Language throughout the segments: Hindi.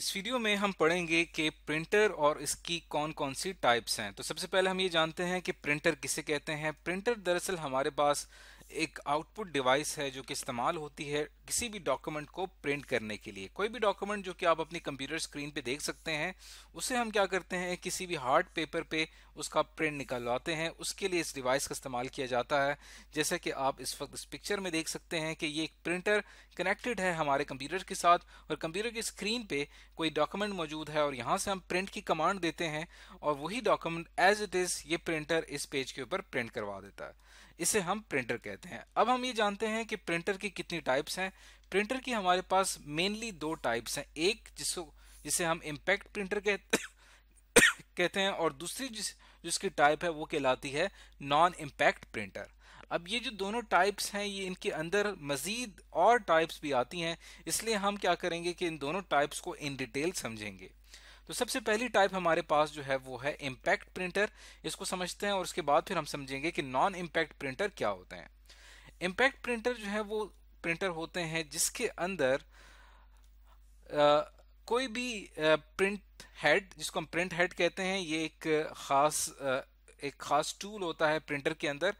इस वीडियो में हम पढ़ेंगे कि प्रिंटर और इसकी कौन कौन सी टाइप्स हैं तो सबसे पहले हम ये जानते हैं कि प्रिंटर किसे कहते हैं प्रिंटर दरअसल हमारे पास एक आउटपुट डिवाइस है जो कि इस्तेमाल होती है किसी भी डॉक्यूमेंट को प्रिंट करने के लिए कोई भी डॉक्यूमेंट जो कि आप अपनी कंप्यूटर स्क्रीन पे देख सकते हैं उसे हम क्या करते हैं किसी भी हार्ड पेपर पे उसका प्रिंट निकलवाते हैं उसके लिए इस डिवाइस का इस्तेमाल किया जाता है जैसे कि आप इस वक्त इस पिक्चर में देख सकते हैं कि ये एक प्रिंटर कनेक्टेड है हमारे कंप्यूटर के साथ और कंप्यूटर की स्क्रीन पे कोई डॉक्यूमेंट मौजूद है और यहाँ से हम प्रिंट की कमांड देते हैं और वही डॉक्यूमेंट एज इट इज़ ये प्रिंटर इस पेज के ऊपर प्रिंट करवा देता है इसे हम प्रिंटर कहते हैं अब हम ये जानते हैं कि प्रिंटर की कितनी टाइप्स हैं प्रिंटर की हमारे पास मेनली दो टाइप्स हैं एक जिसको जिसे हम इम्पैक्ट प्रिंटर कहते कहते हैं और दूसरी जिस जिसकी टाइप है वो कहलाती है नॉन इम्पैक्ट प्रिंटर अब ये जो दोनों टाइप्स हैं ये इनके अंदर मज़ीद और टाइप्स भी आती हैं इसलिए हम क्या करेंगे कि इन दोनों टाइप्स को इन डिटेल समझेंगे तो सबसे पहली टाइप हमारे पास जो है वो है इम्पैक्ट प्रिंटर इसको समझते हैं और उसके बाद फिर हम समझेंगे कि नॉन इम्पैक्ट प्रिंटर क्या होते हैं इम्पैक्ट प्रिंटर जो है वो प्रिंटर होते हैं जिसके अंदर आ, कोई भी प्रिंट हेड जिसको हम प्रिंट हेड कहते हैं ये एक खास एक खास टूल होता है प्रिंटर के अंदर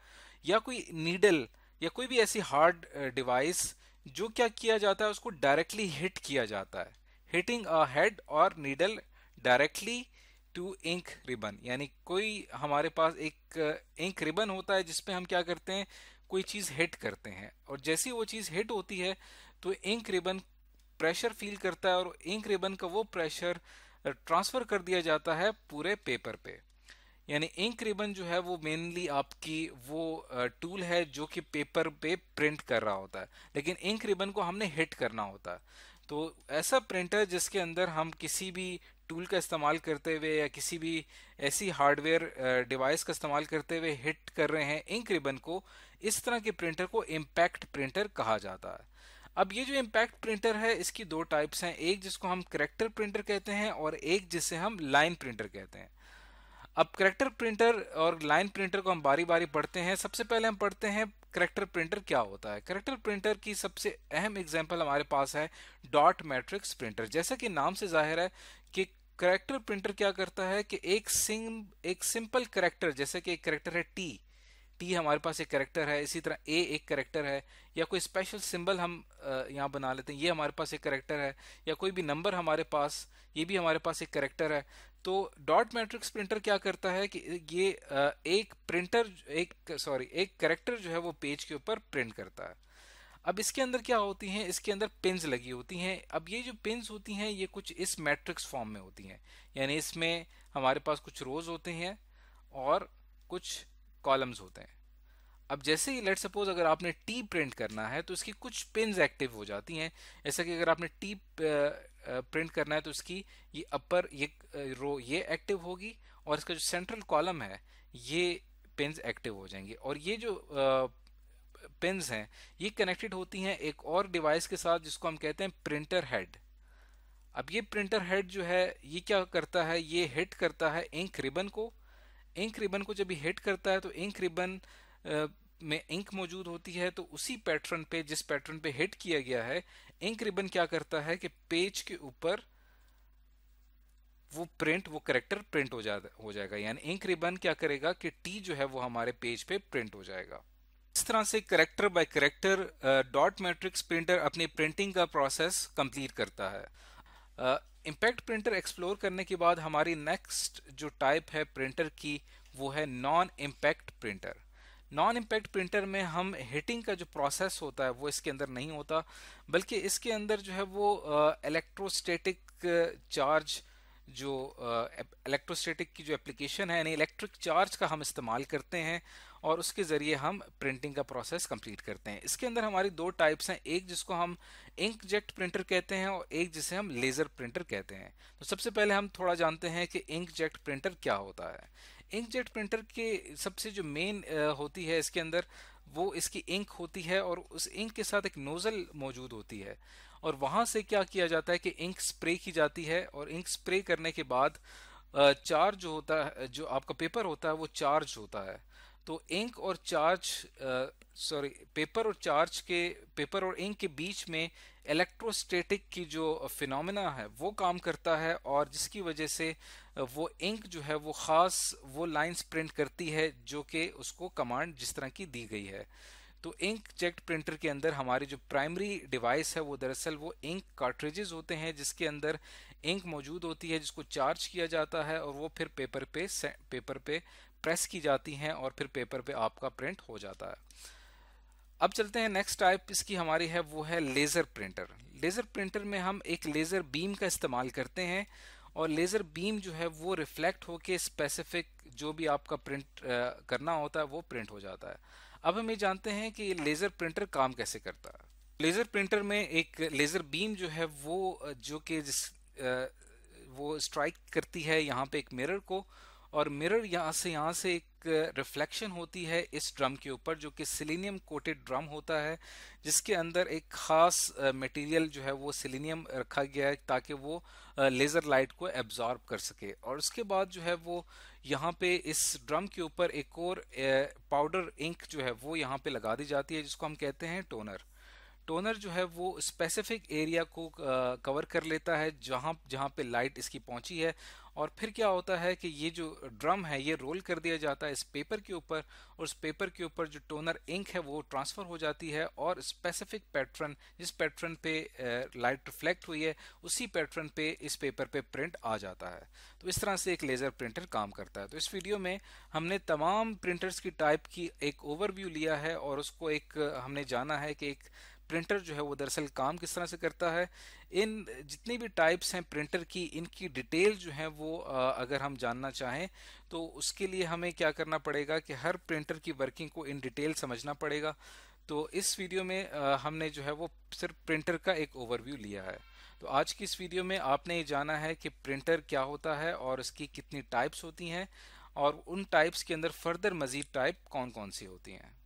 या कोई नीडल या कोई भी ऐसी हार्ड डिवाइस जो क्या किया जाता है उसको डायरेक्टली हिट किया जाता है हिटिंग अ हेड और needle directly to ink ribbon यानी कोई हमारे पास एक इंक रिबन होता है जिसपे हम क्या करते हैं कोई चीज़ हिट करते हैं और जैसी वो चीज़ हिट होती है तो इंक रिबन प्रेशर फील करता है और इंक रिबन का वो प्रेशर ट्रांसफ़र कर दिया जाता है पूरे पेपर पे यानी इंक रिबन जो है वो मेनली आपकी वो टूल है जो कि पेपर पे प्रिंट कर रहा होता है लेकिन इंक रिबन को हमने हिट करना होता है तो ऐसा प्रिंटर जिसके अंदर हम किसी भी टूल का इस्तेमाल करते हुए या किसी भी ऐसी हार्डवेयर डिवाइस का इस्तेमाल करते हुए हिट कर रहे हैं इंक रिबन को इस तरह के प्रिंटर को इम्पैक्ट प्रिंटर कहा जाता है अब ये जो इम्पैक्ट प्रिंटर है इसकी दो टाइप्स हैं एक जिसको हम करेक्टर प्रिंटर कहते हैं और एक जिसे हम लाइन प्रिंटर कहते हैं अब करेक्टर प्रिंटर और लाइन प्रिंटर को हम बारी बारी पढ़ते हैं सबसे पहले हम पढ़ते हैं करेक्टर प्रिंटर क्या होता है करेक्टर प्रिंटर की सबसे अहम एग्जांपल हमारे पास है डॉट मैट्रिक्स प्रिंटर जैसा कि नाम से जाहिर है कि करेक्टर प्रिंटर क्या करता है कि एक सिम एक सिंपल करेक्टर जैसे कि एक करेक्टर है टी टी हमारे पास एक करेक्टर है इसी तरह ए एक करेक्टर है या कोई स्पेशल सिंबल हम यहाँ बना लेते हैं ये हमारे पास एक करेक्टर है या कोई भी नंबर हमारे पास ये भी हमारे पास एक करेक्टर है तो डॉट मैट्रिक्स प्रिंटर क्या करता है कि ये एक प्रिंटर एक सॉरी एक करेक्टर जो है वो पेज के ऊपर प्रिंट करता है अब इसके अंदर क्या होती हैं इसके अंदर पिंस लगी होती हैं अब ये जो पिंस होती हैं ये कुछ इस मैट्रिक्स फॉर्म में होती हैं यानी इसमें हमारे पास कुछ रोज होते हैं और कुछ कॉलम्स होते हैं अब जैसे ही लेट सपोज अगर आपने टी प्रिंट करना है तो इसकी कुछ पिंस एक्टिव हो जाती हैं जैसा कि अगर आपने टी प्रिंट करना है तो इसकी ये अपर ये रो ये एक्टिव होगी और इसका जो सेंट्रल कॉलम है ये पिंस एक्टिव हो जाएंगे और ये जो पिन्स हैं ये कनेक्टेड होती हैं एक और डिवाइस के साथ जिसको हम कहते हैं प्रिंटर हेड अब ये प्रिंटर हेड जो है ये क्या करता है ये हिट करता है इंक रिबन को इंक रिबन को जब ये हिट करता है तो इंक रिबन में इंक मौजूद होती है तो उसी पैटर्न पे जिस पैटर्न पे हिट किया गया है इंक रिबन क्या करता है कि पेज के ऊपर वो प्रिंट वो करेक्टर प्रिंट हो जा हो जाएगा यानी इंक रिबन क्या करेगा कि टी जो है वो हमारे पेज पे प्रिंट हो जाएगा इस तरह से character by character dot matrix printer अपने प्रिंटिंग का प्रोसेस कंप्लीट करता है इंपैक्ट प्रिंटर एक्सप्लोर करने के बाद हमारी नेक्स्ट जो टाइप है प्रिंटर की वो है non impact printer non impact printer में हम हिटिंग का जो प्रोसेस होता है वो इसके अंदर नहीं होता बल्कि इसके अंदर जो है वो इलेक्ट्रोस्टेटिक uh, चार्ज uh, जो इलेक्ट्रोस्टेटिक uh, की जो एप्लीकेशन है यानी इलेक्ट्रिक चार्ज का हम इस्तेमाल करते हैं और उसके ज़रिए हम प्रिंटिंग का प्रोसेस कंप्लीट करते हैं इसके अंदर हमारी दो टाइप्स हैं एक जिसको हम इंकजेट प्रिंटर कहते हैं और एक जिसे हम लेज़र प्रिंटर कहते हैं तो सबसे पहले हम थोड़ा जानते हैं कि इंकजेट प्रिंटर क्या होता है इंकजेट प्रिंटर के सबसे जो मेन होती है इसके अंदर वो इसकी इंक होती है और उस इंक के साथ एक नोज़ल मौजूद होती है और वहाँ से क्या किया जाता है कि इंक स्प्रे की जाती है और इंक स्प्रे करने के बाद चार्ज जो होता है जो आपका पेपर होता है वो चार्ज होता है तो इंक और चार्ज सॉरी पेपर और चार्ज के पेपर और इंक के बीच में इलेक्ट्रोस्टेटिक की जो फिनमिना है वो काम करता है और जिसकी वजह से uh, वो इंक जो है वो ख़ास वो लाइंस प्रिंट करती है जो कि उसको कमांड जिस तरह की दी गई है तो इंक जेट प्रिंटर के अंदर हमारी जो प्राइमरी डिवाइस है वो दरअसल वो इंक कार्ट्रिजेज होते हैं जिसके अंदर इंक मौजूद होती है जिसको चार्ज किया जाता है और वो फिर पेपर पे पेपर पे प्रेस की जाती हैं और फिर पेपर पे आपका प्रिंट हो जाता है अब चलते हैं नेक्स्ट टाइप इसकी हमारी है वो है लेज़र प्रिंटर लेज़र प्रिंटर में हम एक लेज़र बीम का इस्तेमाल करते हैं और लेज़र बीम जो है वो रिफ्लेक्ट होके स्पेसिफिक जो भी आपका प्रिंट करना होता है वो प्रिंट हो जाता है अब हम ये जानते हैं कि लेज़र प्रिंटर काम कैसे करता है लेज़र प्रिंटर में एक लेज़र बीम जो है वो जो कि जिस वो स्ट्राइक करती है यहाँ पे एक मिरर को और मिरर यहाँ से यहाँ से एक रिफ्लेक्शन uh, होती है इस ड्रम के ऊपर जो कि सिलीनियम कोटेड ड्रम होता है जिसके अंदर एक ख़ास मटेरियल uh, जो है वो सिलीनियम रखा गया है ताकि वो लेज़र uh, लाइट को एब्जॉर्ब कर सके और उसके बाद जो है वो यहाँ पे इस ड्रम के ऊपर एक और पाउडर इंक जो है वो यहाँ पे लगा दी जाती है जिसको हम कहते हैं टोनर टोनर जो है वो स्पेसिफिक एरिया को कवर uh, कर लेता है जहाँ जहाँ पे लाइट इसकी पहुँची है और फिर क्या होता है कि ये जो ड्रम है ये रोल कर दिया जाता है इस पेपर के ऊपर और उस पेपर के ऊपर जो टोनर इंक है वो ट्रांसफ़र हो जाती है और स्पेसिफिक पैटर्न जिस पैटर्न पे लाइट uh, रिफ्लेक्ट हुई है उसी पैटर्न पे इस पेपर पे प्रिंट आ जाता है तो इस तरह से एक लेज़र प्रिंटर काम करता है तो इस वीडियो में हमने तमाम प्रिंटर्स की टाइप की एक ओवरव्यू लिया है और उसको एक हमने जाना है कि एक प्रिंटर जो है वो दरअसल काम किस तरह से करता है इन जितनी भी टाइप्स हैं प्रिंटर की इनकी डिटेल जो है वो अगर हम जानना चाहें तो उसके लिए हमें क्या करना पड़ेगा कि हर प्रिंटर की वर्किंग को इन डिटेल समझना पड़ेगा तो इस वीडियो में हमने जो है वो सिर्फ प्रिंटर का एक ओवरव्यू लिया है तो आज की इस वीडियो में आपने ये जाना है कि प्रिंटर क्या होता है और इसकी कितनी टाइप्स होती हैं और उन टाइप्स के अंदर फर्दर मज़ीद टाइप कौन कौन सी होती हैं